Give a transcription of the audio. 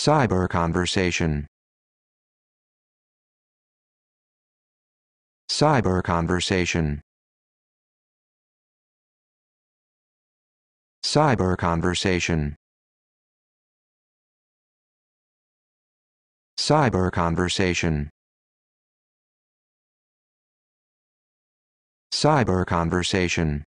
Cyber conversation. Cyber conversation. Cyber conversation. Cyber conversation. Cyber conversation.